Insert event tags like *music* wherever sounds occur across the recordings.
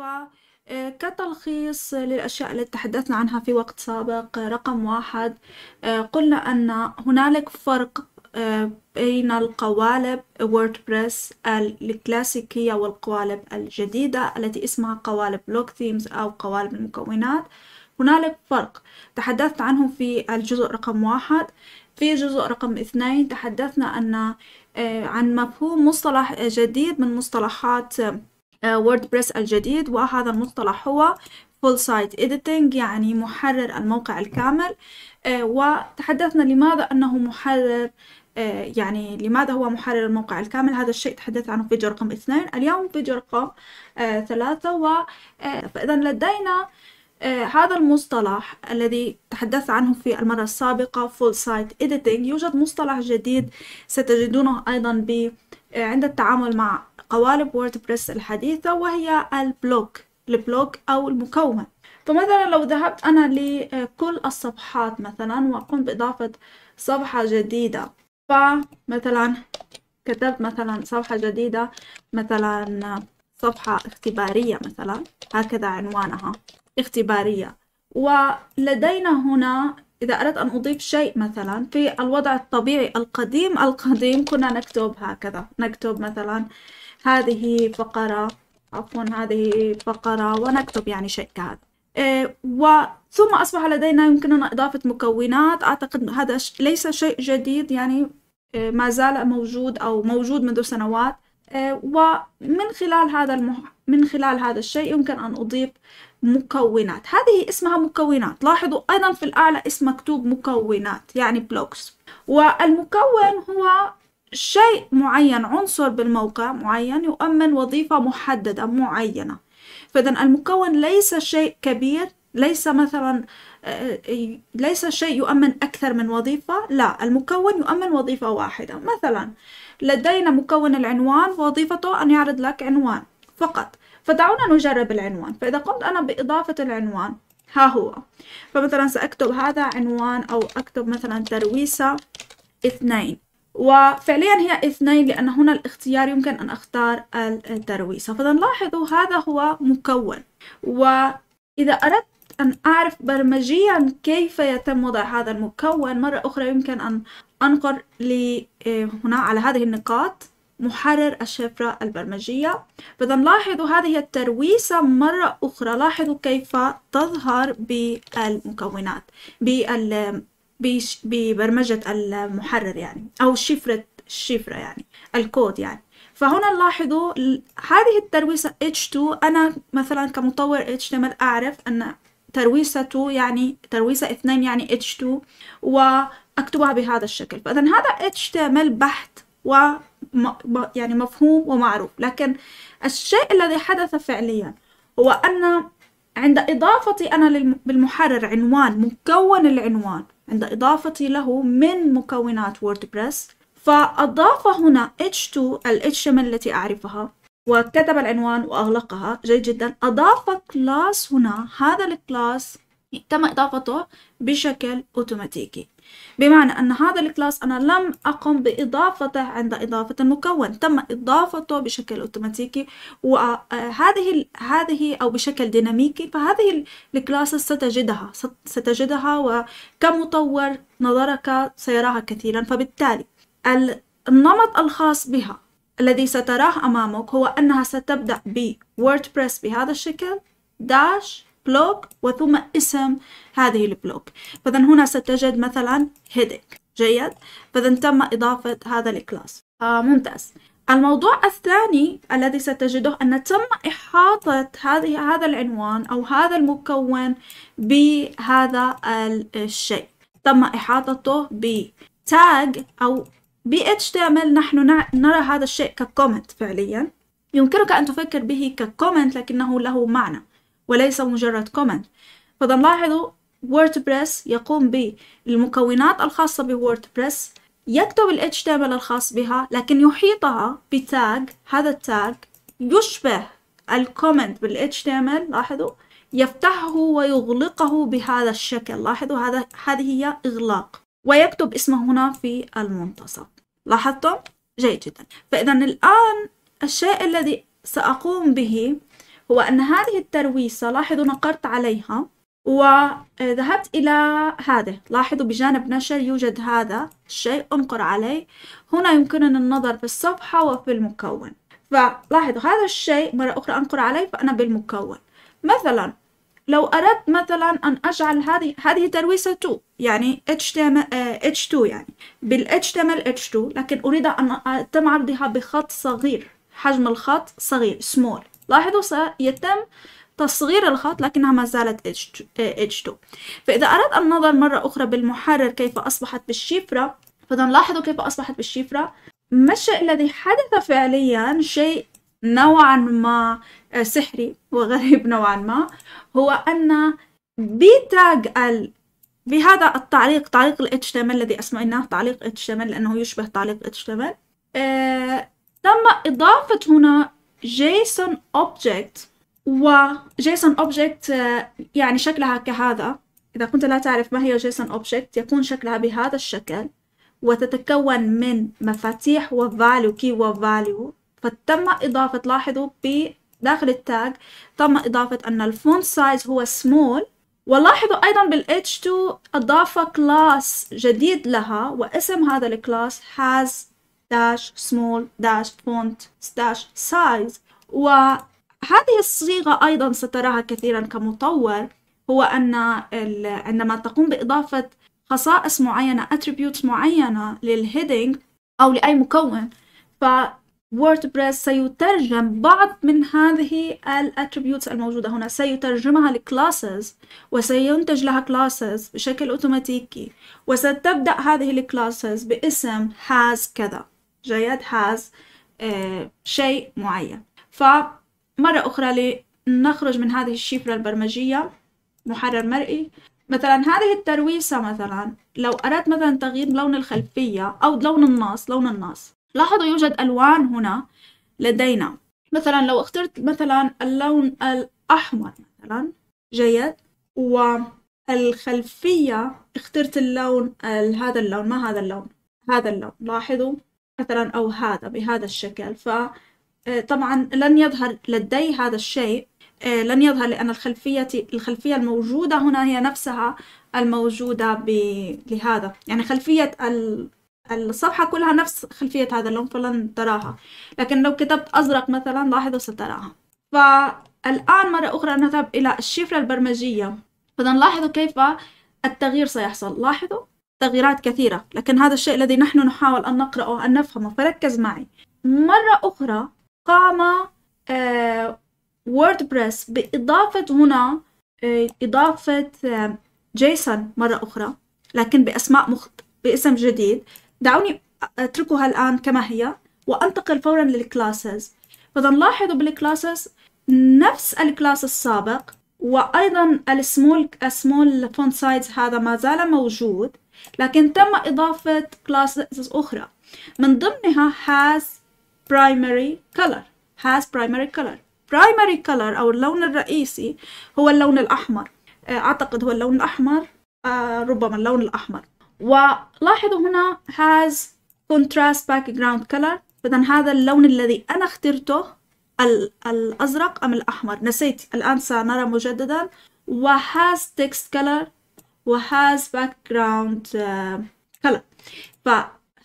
آه، كتلخيص للأشياء التي تحدثنا عنها في وقت سابق رقم واحد آه، قلنا أن هنالك فرق آه، بين القوالب ووردبريس الكلاسيكية والقوالب الجديدة التي اسمها قوالب بلوك ثيمز أو قوالب المكونات هنالك فرق تحدثت عنه في الجزء رقم واحد في جزء رقم اثنين تحدثنا أن عن مفهوم مصطلح جديد من مصطلحات آه، ووردبريس الجديد وهذا المصطلح هو فول سايت editing يعني محرر الموقع الكامل آه، وتحدثنا لماذا أنه محرر آه، يعني لماذا هو محرر الموقع الكامل هذا الشيء تحدث عنه في فيديو رقم اثنين اليوم فيديو رقم ثلاثة و فإذا لدينا هذا المصطلح الذي تحدثت عنه في المرة السابقة full site editing يوجد مصطلح جديد ستجدونه أيضا ب عند التعامل مع قوالب ووردبريس الحديثة وهي البلوك البلوك أو المكون فمثلا لو ذهبت أنا لكل الصفحات مثلا وأقوم بإضافة صفحة جديدة فمثلا كتبت مثلا صفحة جديدة مثلا صفحة اختبارية مثلا هكذا عنوانها اختبارية ولدينا هنا إذا أردت أن أضيف شيء مثلا في الوضع الطبيعي القديم القديم كنا نكتب هكذا نكتب مثلا آه هذه فقرة عفوا هذه فقرة ونكتب يعني شيء كهذا إيه وثم أصبح لدينا يمكننا إضافة مكونات أعتقد هذا ليس شيء جديد يعني إيه، ما زال موجود أو موجود منذ سنوات إيه، ومن خلال هذا المح... من خلال هذا الشيء يمكن أن أضيف مكونات هذه اسمها مكونات لاحظوا أيضا في الأعلى اسم مكتوب مكونات يعني بلوكس والمكون هو شيء معين عنصر بالموقع معين يؤمن وظيفة محددة معينة فإذا المكون ليس شيء كبير ليس مثلا آه، ليس شيء يؤمن أكثر من وظيفة لا المكون يؤمن وظيفة واحدة مثلا لدينا مكون العنوان وظيفته أن يعرض لك عنوان فقط فدعونا نجرب العنوان فإذا قمت أنا بإضافة العنوان ها هو فمثلا سأكتب هذا عنوان أو أكتب مثلا ترويسة اثنين وفعليا هي اثنين لأن هنا الاختيار يمكن أن أختار الترويسة لاحظوا هذا هو مكون وإذا أردت أن أعرف برمجيا كيف يتم وضع هذا المكون مرة أخرى يمكن أن أنقر لي هنا على هذه النقاط محرر الشفرة البرمجية فإذا لاحظوا هذه الترويسة مرة أخرى لاحظوا كيف تظهر بالمكونات بال بش... ببرمجة المحرر يعني أو شفرة الشفرة يعني الكود يعني فهنا نلاحظوا هذه الترويسة H2 أنا مثلا كمطور HTML أعرف أن 2 يعني ترويسة اثنين يعني H2 وأكتبها بهذا الشكل فإذا هذا HTML بحت و يعني مفهوم ومعروف لكن الشيء الذي حدث فعليا هو أن عند إضافتي أنا بالمحرر عنوان مكون العنوان عند إضافتي له من مكونات ووردبريس فأضاف هنا H2 ال HTML التي أعرفها وكتب العنوان وأغلقها جيد جدا أضاف كلاس هنا هذا الكلاس تم إضافته بشكل أوتوماتيكي بمعنى أن هذا الكلاس أنا لم أقم بإضافته عند إضافة المكون تم إضافته بشكل أوتوماتيكي وهذه آه، هذه أو بشكل ديناميكي فهذه الكلاس ستجدها ستجدها وكمطور نظرك سيراها كثيرا فبالتالي النمط الخاص بها الذي ستراه أمامك هو أنها ستبدأ بوردبريس بهذا الشكل داش بلوك وثم اسم هذه البلوك فإذا هنا ستجد مثلا هيدك جيد فإذا تم إضافة هذا الكلاس آه ممتاز الموضوع الثاني الذي ستجده أن تم إحاطة هذه هذا العنوان أو هذا المكون بهذا الشيء تم إحاطته بتاج أو ب HTML نحن نرى هذا الشيء ككومنت فعليا يمكنك أن تفكر به ككومنت لكنه له معنى وليس مجرد كومنت فده نلاحظه ووردبريس يقوم بالمكونات الخاصة بووردبريس يكتب ال HTML الخاص بها لكن يحيطها بتاج هذا التاج يشبه الكومنت بال HTML لاحظوا يفتحه ويغلقه بهذا الشكل لاحظوا هذا هذه هي إغلاق ويكتب اسمه هنا في المنتصف لاحظتم؟ جيد جدا فإذا الآن الشيء الذي سأقوم به هو أن هذه الترويسة لاحظوا نقرت عليها وذهبت إلى هذا لاحظوا بجانب نشر يوجد هذا الشيء أنقر عليه هنا يمكننا النظر في الصفحة وفي المكون فلاحظوا هذا الشيء مرة أخرى أنقر عليه فأنا بالمكون مثلا لو أردت مثلا أن أجعل هذه هذه ترويسة 2 يعني HTML H2 آه، يعني بال HTML H2 لكن أريد أن تم عرضها بخط صغير حجم الخط صغير small لاحظوا سيتم تصغير الخط لكنها ما زالت H2 إيه، فإذا أردت النظر مرة أخرى بالمحرر كيف أصبحت بالشفرة فإذا لاحظوا كيف أصبحت بالشفرة ما الشيء الذي حدث فعليا شيء نوعا ما آه، سحري وغريب *laughs* نوعا ما هو أن بتاج ال بهذا التعليق تعليق ال HTML الذي أسميناه تعليق HTML لأنه يشبه تعليق HTML آه تم إضافة هنا JSON object و JSON object آه، يعني شكلها كهذا إذا كنت لا تعرف ما هي JSON object يكون شكلها بهذا الشكل وتتكون من مفاتيح و value key و value فتم إضافة لاحظوا بداخل التاج تم إضافة أن الفونت سايز هو small ولاحظوا أيضا بال H2 أضاف كلاس جديد لها واسم هذا الكلاس has داش small داش font داش size وهذه الصيغة أيضا ستراها كثيرا كمطور هو أن عندما تقوم بإضافة خصائص معينة attributes معينة للهيدنج أو لأي مكون ف ووردبريس سيترجم بعض من هذه الاتريبيوتس الموجودة هنا سيترجمها لكلاسز وسينتج لها كلاسز بشكل اوتوماتيكي وستبدأ هذه الكلاسز باسم has كذا جيد has آه، شيء معين فمرة أخرى لنخرج من هذه الشفرة البرمجية محرر مرئي مثلا هذه الترويسة مثلا لو أردت مثلا تغيير لون الخلفية أو لون النص لون النص لاحظوا يوجد ألوان هنا لدينا مثلا لو اخترت مثلا اللون الأحمر مثلا جيد والخلفية اخترت اللون هذا اللون ما هذا اللون هذا اللون لاحظوا مثلا أو هذا بهذا الشكل فطبعا آه، لن يظهر لدي هذا الشيء آه، لن يظهر لأن الخلفية الخلفية الموجودة هنا هي نفسها الموجودة لهذا يعني خلفية الصفحة كلها نفس خلفية هذا اللون فلن تراها لكن لو كتبت أزرق مثلا لاحظوا ستراها فالآن مرة أخرى نذهب إلى الشفرة البرمجية فنلاحظ كيف التغيير سيحصل لاحظوا تغييرات كثيرة لكن هذا الشيء الذي نحن نحاول أن نقرأه وأن نفهمه فركز معي مرة أخرى قام آه، ووردبريس بإضافة هنا آه، إضافة آه، جيسون مرة أخرى لكن بأسماء مخت... باسم جديد دعوني أتركها الآن كما هي وأنتقل فورا للكلاسز فإذا لاحظوا بالكلاسز نفس الكلاس السابق وأيضا السمول السمول فونت سايز هذا ما زال موجود لكن تم إضافة classes أخرى من ضمنها has primary color has primary color primary color أو اللون الرئيسي هو اللون الأحمر آه، أعتقد هو اللون الأحمر آه، ربما اللون الأحمر ولاحظوا هنا has contrast background color إذا هذا اللون الذي أنا اخترته الأزرق أم الأحمر نسيت الآن سنرى مجددا has text color وهاز باك جراوند كلر ف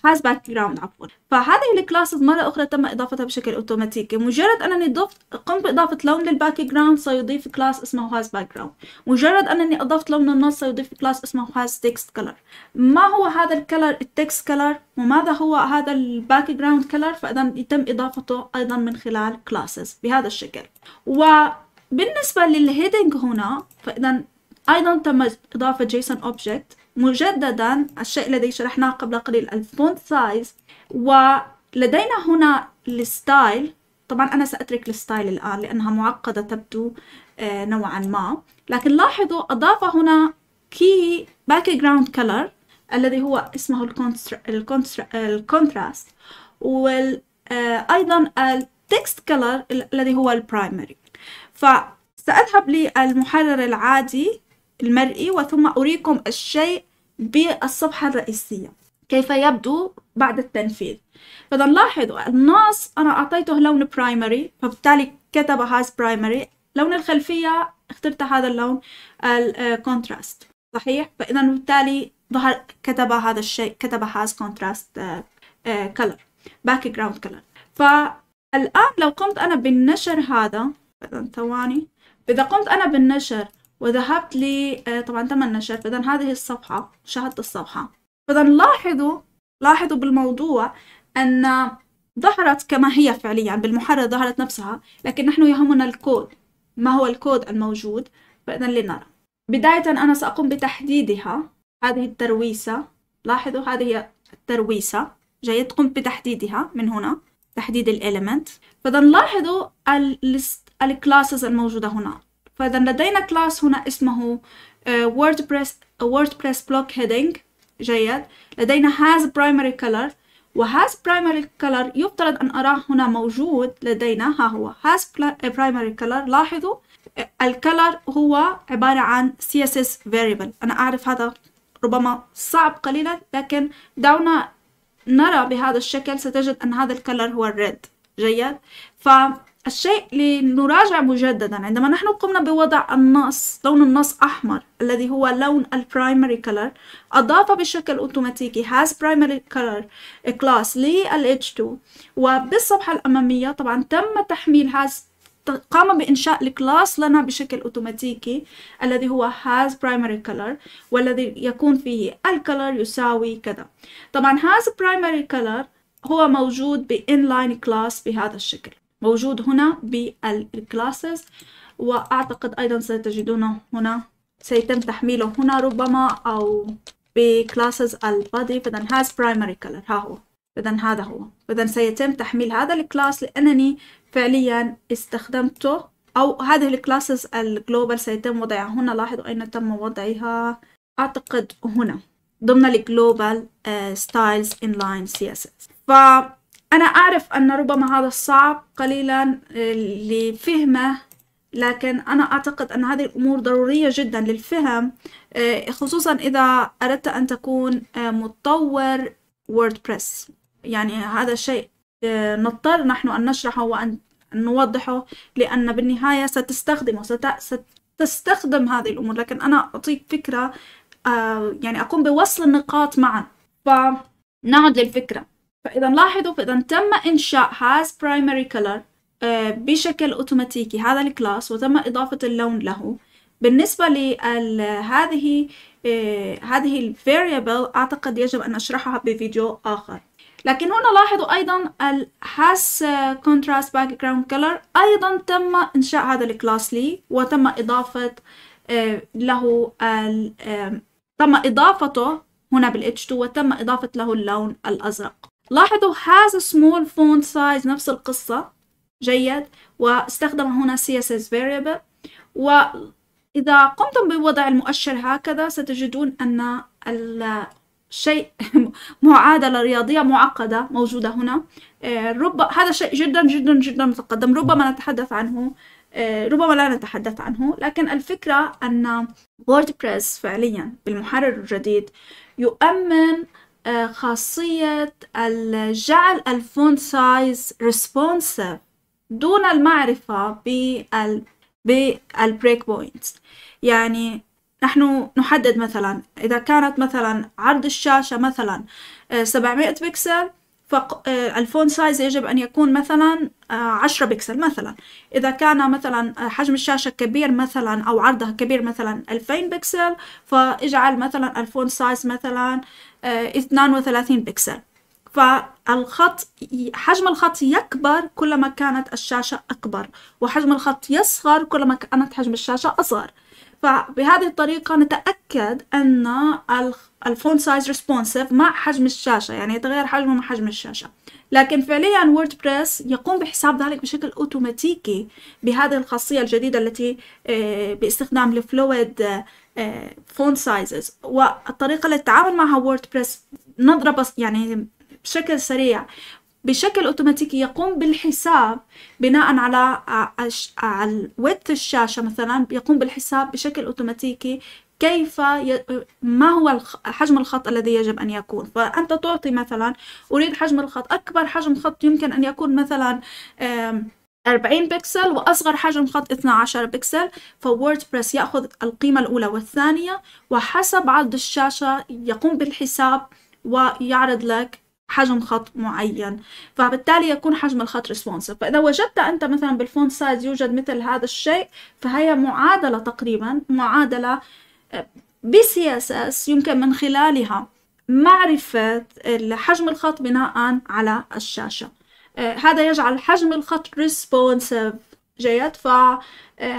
هاز باك جراوند عفوا فهذه الكلاسز مرة أخرى تم إضافتها بشكل أوتوماتيكي مجرد أنني ضفت قمت بإضافة لون للباك جراوند سيضيف كلاس اسمه هاز باك جراوند مجرد أنني أضفت لون النص سيضيف كلاس اسمه هاز تكست كلر ما هو هذا الكلر التكست كلر وماذا هو هذا الباك جراوند كلر فإذا يتم إضافته أيضا من خلال كلاسز بهذا الشكل وبالنسبة للهيدنج هنا فإذا أيضا تم إضافة جيسون اوبجكت مجددا الشيء الذي شرحناه قبل قليل الفونت سايز ولدينا هنا الستايل طبعا أنا سأترك الستايل الآن لأنها معقدة تبدو آه، نوعا ما لكن لاحظوا أضاف هنا key background color الذي هو اسمه الكونتراست وأيضا التكست color الذي هو البرايمري فسأذهب للمحرر العادي المرئي وثم أريكم الشيء بالصفحة الرئيسية كيف يبدو بعد التنفيذ فإذا لاحظوا النص أنا أعطيته لون برايمري فبالتالي كتب هاز برايمري لون الخلفية اخترت هذا اللون الكونتراست آه، صحيح فإذا بالتالي ظهر كتب هذا الشيء كتب هاز كونتراست كلر باك جراوند كلر فالآن لو قمت أنا بالنشر هذا ثواني إذا قمت أنا بالنشر وذهبت لي آه، طبعا تم النشر فإذا هذه الصفحة شاهدت الصفحة فإذا لاحظوا لاحظوا بالموضوع أن ظهرت كما هي فعليا يعني بالمحرر ظهرت نفسها لكن نحن يهمنا الكود ما هو الكود الموجود فإذا لنرى بداية أنا سأقوم بتحديدها هذه الترويسة لاحظوا هذه الترويسة جيد قمت بتحديدها من هنا تحديد الإليمنت فإذا لاحظوا الكلاسز الموجودة هنا فإذا لدينا كلاس هنا اسمه ووردبريس ووردبريس بلوك هيدنج جيد لدينا has primary color وhas primary color يفترض أن أراه هنا موجود لدينا ها هو has آه، primary color لاحظوا آه، الكلر هو عبارة عن CSS variable أنا أعرف هذا ربما صعب قليلا لكن دعونا نرى بهذا الشكل ستجد أن هذا الكلر هو الريد جيد ف الشيء لنراجع مجددا عندما نحن قمنا بوضع النص لون النص أحمر الذي هو لون البرايمري كلر أضاف بشكل أوتوماتيكي has primary color class لل H2 وبالصفحة الأمامية طبعا تم تحميل has قام بإنشاء الكلاس لنا بشكل أوتوماتيكي الذي هو has primary color والذي يكون فيه الكلر يساوي كذا طبعا has primary color هو موجود بإنلاين كلاس بهذا الشكل موجود هنا بالكلاسز وأعتقد أيضا ستجدونه هنا سيتم تحميله هنا ربما أو بكلاسز البادي فإذا has primary color ها هو إذا هذا هو إذا سيتم تحميل هذا الكلاس لأنني فعليا استخدمته أو هذه الكلاسز الجلوبال سيتم وضعها هنا لاحظوا أين تم وضعها أعتقد هنا ضمن الجلوبال ستايلز سي CSS اس أنا أعرف أن ربما هذا صعب قليلا آه، لفهمه لكن أنا أعتقد أن هذه الأمور ضرورية جدا للفهم آه، خصوصا إذا أردت أن تكون آه، متطور ووردبريس يعني هذا الشيء نضطر نحن أن نشرحه وأن نوضحه لأن بالنهاية ستستخدمه ستستخدم هذه الأمور لكن أنا أعطيك فكرة يعني أقوم بوصل النقاط معا فنعد للفكرة فإذا لاحظوا فإذا تم إنشاء has primary color آه، بشكل أوتوماتيكي هذا الكلاس وتم إضافة اللون له بالنسبة لهذه هذه آه، الفاريبل أعتقد يجب أن أشرحها بفيديو آخر لكن هنا لاحظوا أيضا ال has آه، contrast background color أيضا تم إنشاء هذا الكلاس لي وتم إضافة له تم إضافته هنا بال H2 وتم إضافة له اللون الأزرق لاحظوا has a small font size نفس القصة جيد واستخدم هنا css variable وإذا قمتم بوضع المؤشر هكذا ستجدون أن الشيء *laughs* معادلة رياضية معقدة موجودة هنا آه، رب هذا شيء جدا جدا جدا متقدم ربما نتحدث عنه آه، ربما لا نتحدث عنه لكن الفكرة أن ووردبريس فعليا بالمحرر الجديد يؤمن آه، خاصية جعل الفون سايز responsive دون المعرفة بالبريك بوينتس يعني نحن نحدد مثلا إذا كانت مثلا عرض الشاشة مثلا 700 آه، بكسل فالفون آه، سايز يجب أن يكون مثلا آه، عشرة بكسل مثلا إذا كان مثلا آه، حجم الشاشة كبير مثلا أو عرضها كبير مثلا ألفين بكسل فاجعل مثلا الفون سايز مثلا اثنان وثلاثين بكسل فالخط حجم الخط يكبر كلما كانت الشاشة أكبر وحجم الخط يصغر كلما كانت حجم الشاشة أصغر فبهذه الطريقة نتأكد أن الفون سايز ريسبونسيف مع حجم الشاشة يعني يتغير حجمه مع حجم الشاشة لكن فعليا ووردبريس يقوم بحساب ذلك بشكل اوتوماتيكي بهذه الخاصية الجديدة التي آه، باستخدام الفلويد آه، فون سايزز والطريقة اللي تتعامل معها ووردبريس نظرة بس يعني بشكل سريع بشكل اوتوماتيكي يقوم بالحساب بناء على على ويت الشاشه مثلا يقوم بالحساب بشكل اوتوماتيكي كيف ي... ما هو حجم الخط الذي يجب أن يكون فأنت تعطي مثلا أريد حجم الخط أكبر حجم خط يمكن أن يكون مثلا 40 بكسل وأصغر حجم خط 12 بكسل بريس يأخذ القيمة الأولى والثانية وحسب عرض الشاشة يقوم بالحساب ويعرض لك حجم خط معين فبالتالي يكون حجم الخط ريسبونسيف فإذا وجدت أنت مثلا بالفونت سايز يوجد مثل هذا الشيء فهي معادلة تقريبا معادلة آه، ب CSS يمكن من خلالها معرفة حجم الخط بناء على الشاشة آه، هذا يجعل حجم الخط ريسبونسيف جيد فهذه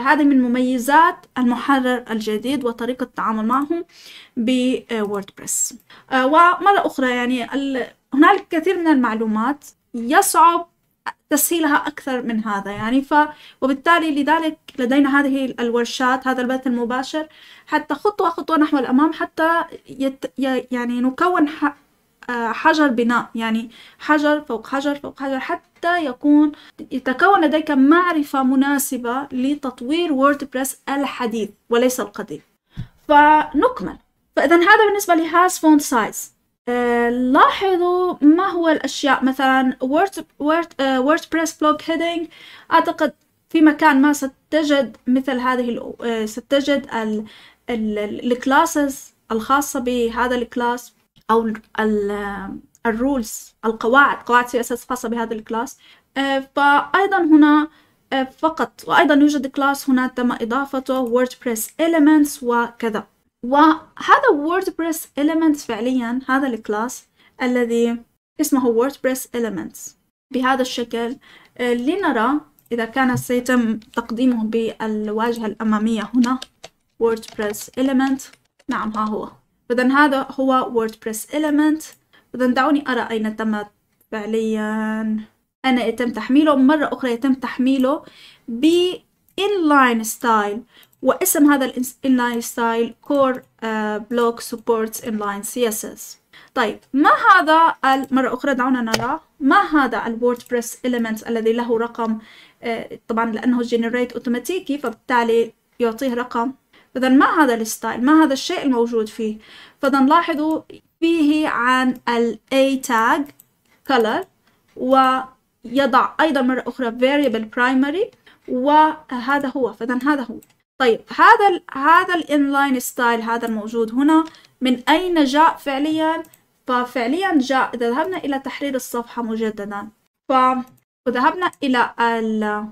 آه، من مميزات المحرر الجديد وطريقة التعامل معه بوردبريس ومرة أخرى يعني هنالك كثير من المعلومات يصعب تسهيلها أكثر من هذا يعني ف وبالتالي لذلك لدينا هذه الورشات هذا البث المباشر حتى خطوة خطوة نحو الأمام حتى يت... يعني نكون ح... آه، حجر بناء يعني حجر فوق حجر فوق حجر حتى يكون يتكون لديك معرفة مناسبة لتطوير ووردبريس الحديث وليس القديم فنكمل فإذا هذا بالنسبة لهاس فونت سايز آه، لاحظوا ما هو الأشياء مثلا وورد بريس بلوك هيدنج أعتقد في مكان ما ستجد مثل هذه آه، ستجد الكلاسز الخاصة بهذا الكلاس أو الرولز آه، القواعد قواعد سي اس اس خاصة بهذا الكلاس فأيضا هنا فقط وأيضا يوجد كلاس هنا تم إضافته ووردبريس elements وكذا وهذا ووردبريس element فعليا هذا الكلاس الذي اسمه WordPress Elements بهذا الشكل آه، لنرى إذا كان سيتم تقديمه بالواجهة الأمامية هنا WordPress Element نعم ها هو إذا هذا هو WordPress Element إذا دعوني أرى أين تم فعليا أنا يتم تحميله مرة أخرى يتم تحميله ب inline style واسم هذا الانلاين ستايل كور بلوك سبورتس انلاين سي اس اس طيب ما هذا مرة أخرى دعونا نرى ما هذا الووردبريس element الذي له رقم آه، طبعا لأنه جنريت أوتوماتيكي فبالتالي يعطيه رقم إذا ما هذا الستايل ما هذا الشيء الموجود فيه فإذا لاحظوا فيه عن ال A tag color ويضع أيضا مرة أخرى variable primary وهذا هو فإذا هذا هو طيب هذا هذا الانلاين ستايل هذا الموجود هنا من أين جاء فعليا ففعليا جاء إذا ذهبنا إلى تحرير الصفحة مجددا ف وذهبنا إلى ال...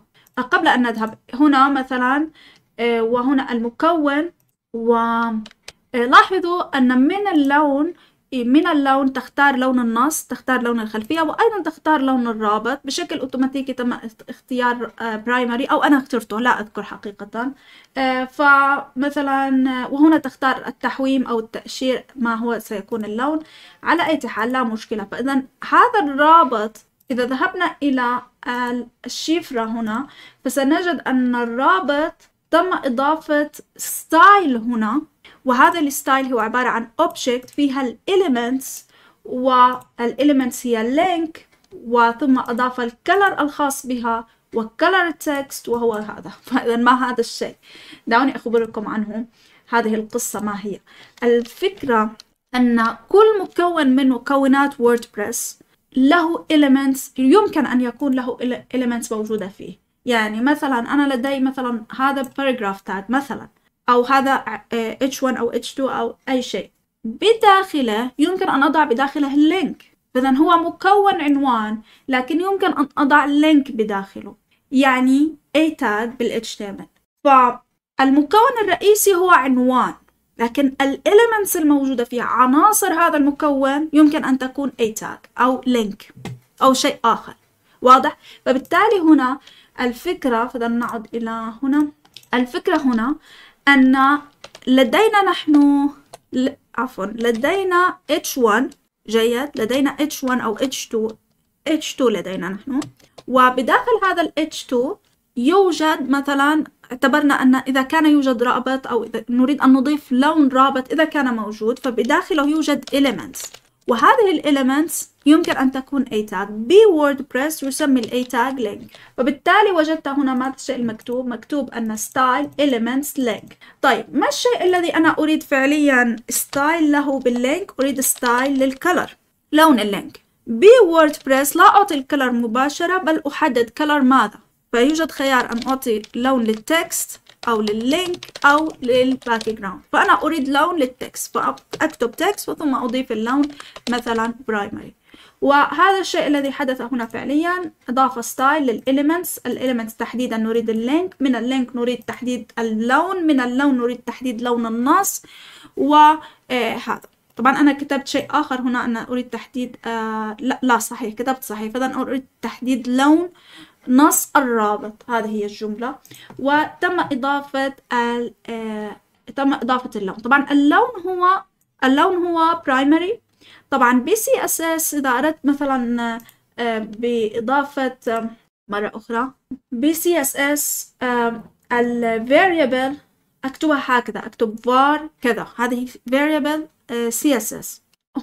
قبل أن نذهب هنا مثلا آه، وهنا المكون ولاحظوا آه، أن من اللون إيه، من اللون تختار لون النص تختار لون الخلفية وأيضا تختار لون الرابط بشكل أوتوماتيكي تم اختيار برايمري آه، أو أنا اخترته لا أذكر حقيقة آه، فمثلا آه، وهنا تختار التحويم أو التأشير ما هو سيكون اللون على أي حال لا مشكلة فإذا هذا الرابط إذا ذهبنا إلى الشفرة هنا فسنجد أن الرابط تم إضافة ستايل هنا وهذا الستايل هو عبارة عن object فيها الاليمنتس والاليمنتس هي اللينك وثم أضاف الكلر الخاص بها وكلر التكست وهو هذا *laughs* فإذا ما هذا الشيء دعوني أخبركم عنه هذه القصة ما هي الفكرة أن كل مكون من مكونات ووردبريس له إليمنتس يمكن أن يكون له إليمنتس موجودة فيه يعني مثلا أنا لدي مثلا هذا paragraph tag مثلا أو هذا آه، H1 أو H2 أو أي شيء بداخله يمكن أن أضع بداخله لينك فإذا هو مكون عنوان لكن يمكن أن أضع لينك بداخله يعني أي تاج بال HTML فالمكون الرئيسي هو عنوان لكن الإليمنتس الموجودة في عناصر هذا المكون يمكن أن تكون أي تاج أو لينك أو شيء آخر واضح؟ فبالتالي هنا الفكرة فإذا نعد إلى هنا الفكرة هنا أن لدينا نحن عفوا لدينا H1 جيد لدينا H1 أو H2 H2 لدينا نحن وبداخل هذا ال H2 يوجد مثلا اعتبرنا أن إذا كان يوجد رابط أو إذا نريد أن نضيف لون رابط إذا كان موجود فبداخله يوجد elements وهذه الاليمنتس يمكن أن تكون أي تاج ووردبريس يسمي الأي تاج لينك فبالتالي وجدت هنا ماذا الشيء المكتوب مكتوب أن ستايل اليمنتس لينك طيب ما الشيء الذي أنا أريد فعليا ستايل له باللينك أريد ستايل للكلر لون اللينك ووردبريس لا أعطي الكلر مباشرة بل أحدد كلر ماذا فيوجد خيار أن أعطي لون للتكست او لللينك او للباك جراوند فانا اريد لون للتكست فاكتب تكست ثم اضيف اللون مثلا برايمري وهذا الشيء الذي حدث هنا فعليا اضاف ستايل للاليمنتس الاليمنتس تحديدا نريد اللينك من اللينك نريد تحديد اللون من اللون نريد تحديد لون النص وهذا آه، طبعا انا كتبت شيء اخر هنا انا اريد تحديد آه لا, لا صحيح كتبت صحيح فاذا اريد تحديد لون نص الرابط هذه هي الجملة وتم إضافة ال آه، تم إضافة اللون طبعا اللون هو اللون هو primary طبعا بي سي اس اس إذا أردت مثلا آه، بإضافة آه، مرة أخرى بي سي اس اس الفاريبل أكتبها هكذا أكتب var كذا هذه variable CSS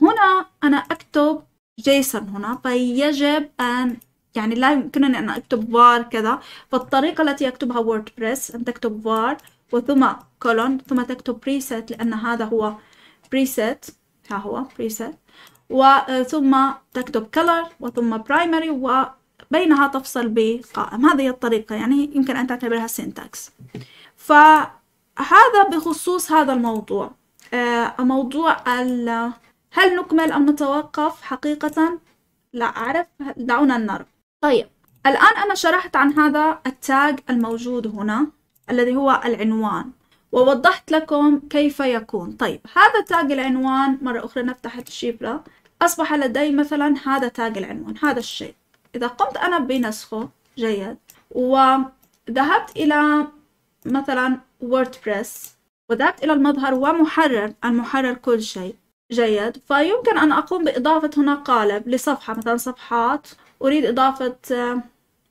هنا أنا أكتب جيسون هنا فيجب أن يعني لا يمكنني أن أكتب var كذا فالطريقة التي يكتبها ووردبريس أن تكتب var وثم كولون ثم تكتب preset لأن هذا هو preset ها هو preset وثم آه، تكتب color وثم primary وبينها تفصل بقائم هذه الطريقة يعني يمكن أن تعتبرها syntax فهذا بخصوص هذا الموضوع آه، موضوع هل نكمل أم نتوقف حقيقة لا أعرف دعونا نرى طيب الآن أنا شرحت عن هذا التاج الموجود هنا الذي هو العنوان ووضحت لكم كيف يكون طيب هذا تاج العنوان مرة أخرى نفتح الشيبرة أصبح لدي مثلا هذا تاج العنوان هذا الشيء إذا قمت أنا بنسخه جيد وذهبت إلى مثلا ووردبريس وذهبت إلى المظهر ومحرر المحرر كل شيء جيد فيمكن أن أقوم بإضافة هنا قالب لصفحة مثلا صفحات أريد إضافة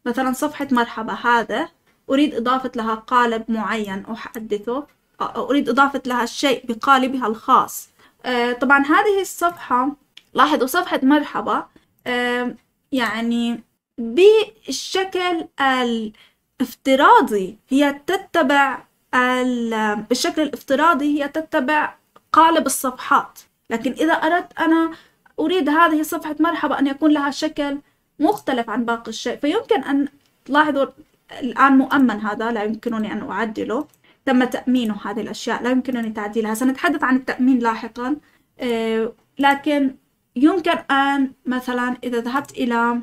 مثلا صفحة مرحبا هذا أريد إضافة لها قالب معين أحدثه أريد إضافة لها الشيء بقالبها الخاص آه، طبعا هذه الصفحة لاحظوا صفحة مرحبا آه، يعني بالشكل الافتراضي هي تتبع بالشكل الافتراضي هي تتبع قالب الصفحات لكن إذا أردت أنا أريد هذه صفحة مرحبا أن يكون لها شكل مختلف عن باقي الشيء فيمكن أن تلاحظوا الآن مؤمن هذا لا يمكنني أن أعدله تم تأمينه هذه الأشياء لا يمكنني تعديلها سنتحدث عن التأمين لاحقا آه، لكن يمكن أن مثلا إذا ذهبت إلى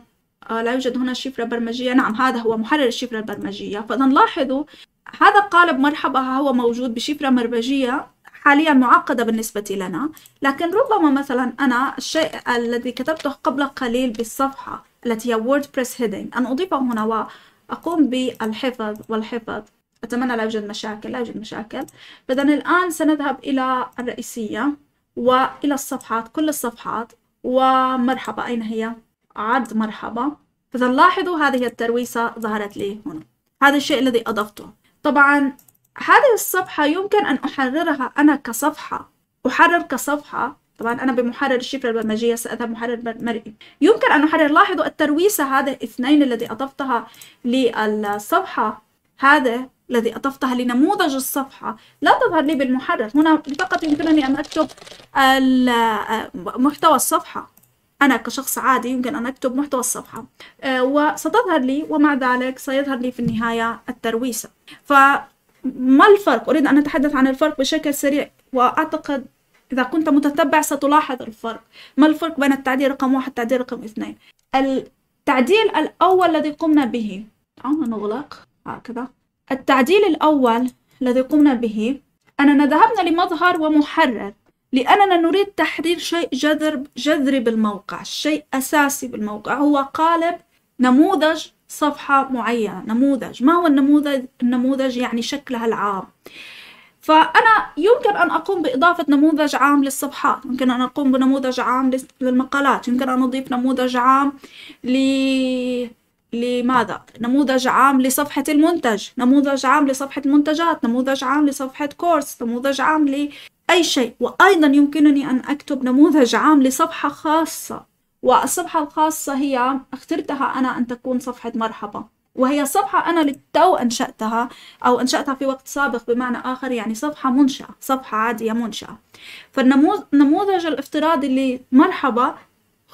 آه، لا يوجد هنا شفرة برمجية نعم هذا هو محرر الشفرة البرمجية فإذا لاحظوا هذا قالب مرحبا هو موجود بشفرة برمجية حاليا معقدة بالنسبة لنا لكن ربما مثلا أنا الشيء الذي كتبته قبل قليل بالصفحة التي هي WordPress heading أن أضيفه هنا وأقوم بالحفظ والحفظ أتمنى لا يوجد مشاكل لا يوجد مشاكل إذا الآن سنذهب إلى الرئيسية وإلى الصفحات كل الصفحات ومرحبا أين هي عرض مرحبا فإذا لاحظوا هذه الترويسة ظهرت لي هنا هذا الشيء الذي أضفته طبعا هذه الصفحة يمكن أن أحررها أنا كصفحة أحرر كصفحة طبعا أنا بمحرر الشفرة البرمجية سأذهب محرر مرئي يمكن أن نحرر لاحظوا الترويسة هذا اثنين الذي أضفتها للصفحة هذا الذي أضفتها لنموذج الصفحة لا تظهر لي بالمحرر هنا فقط يمكنني أن أكتب محتوى الصفحة أنا كشخص عادي يمكن أن أكتب محتوى الصفحة آه، وستظهر لي ومع ذلك سيظهر لي في النهاية الترويسة فما الفرق؟ أريد أن أتحدث عن الفرق بشكل سريع وأعتقد إذا كنت متتبع ستلاحظ الفرق ما الفرق بين التعديل رقم واحد والتعديل رقم اثنين التعديل الأول الذي قمنا به دعونا نغلق هكذا التعديل الأول الذي قمنا به أننا ذهبنا لمظهر ومحرر لأننا نريد تحرير شيء جذر جذري بالموقع شيء أساسي بالموقع هو قالب نموذج صفحة معينة نموذج ما هو النموذج النموذج يعني شكلها العام فأنا يمكن أن أقوم بإضافة نموذج عام للصفحات يمكن أن أقوم بنموذج عام للمقالات يمكن أن أضيف نموذج عام ل... لماذا؟ نموذج عام لصفحة المنتج نموذج عام لصفحة منتجات نموذج عام لصفحة كورس نموذج عام لأي شيء وأيضا يمكنني أن أكتب نموذج عام لصفحة خاصة والصفحة الخاصة هي اخترتها أنا أن تكون صفحة مرحبا وهي صفحة أنا للتو أنشأتها أو أنشأتها في وقت سابق بمعنى آخر يعني صفحة منشأة صفحة عادية منشأة فالنموذج الافتراضي لمرحبا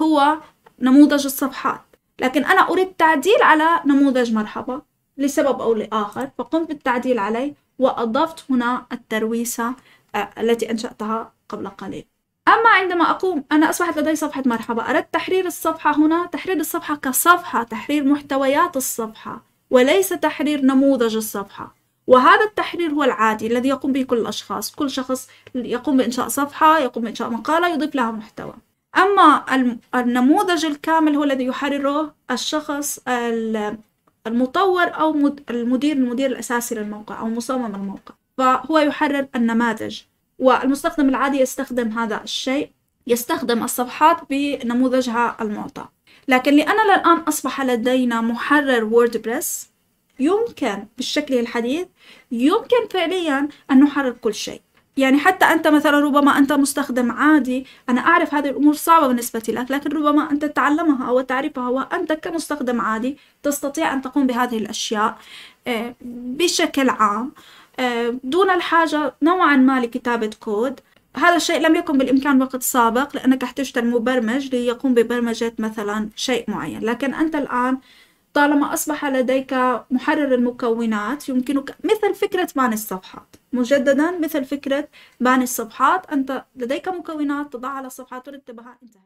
هو نموذج الصفحات لكن أنا أريد تعديل على نموذج مرحبا لسبب أو لآخر فقمت بالتعديل عليه وأضفت هنا الترويسة آه، التي أنشأتها قبل قليل أما عندما أقوم أنا أصبحت لدي صفحة مرحبا أردت تحرير الصفحة هنا تحرير الصفحة كصفحة تحرير محتويات الصفحة وليس تحرير نموذج الصفحة وهذا التحرير هو العادي الذي يقوم به كل الأشخاص كل شخص يقوم بإنشاء صفحة يقوم بإنشاء مقالة يضيف لها محتوى أما النموذج الكامل هو الذي يحرره الشخص المطور أو المدير المدير الأساسي للموقع أو مصمم الموقع فهو يحرر النماذج والمستخدم العادي يستخدم هذا الشيء يستخدم الصفحات بنموذجها المعطى لكن لأننا الآن أصبح لدينا محرر ووردبريس يمكن بالشكل الحديث يمكن فعليا أن نحرر كل شيء يعني حتى أنت مثلا ربما أنت مستخدم عادي أنا أعرف هذه الأمور صعبة بالنسبة لك لكن ربما أنت تعلمها أو تعرفها وأنت كمستخدم عادي تستطيع أن تقوم بهذه الأشياء آه، بشكل عام آه، دون الحاجة نوعا ما لكتابة كود هذا الشيء لم يكن بالإمكان وقت سابق لأنك احتجت المبرمج ليقوم ببرمجة مثلا شيء معين لكن أنت الآن طالما أصبح لديك محرر المكونات يمكنك مثل فكرة بان الصفحات مجددا مثل فكرة بان الصفحات أنت لديك مكونات تضع على الصفحات ترتبها انتهى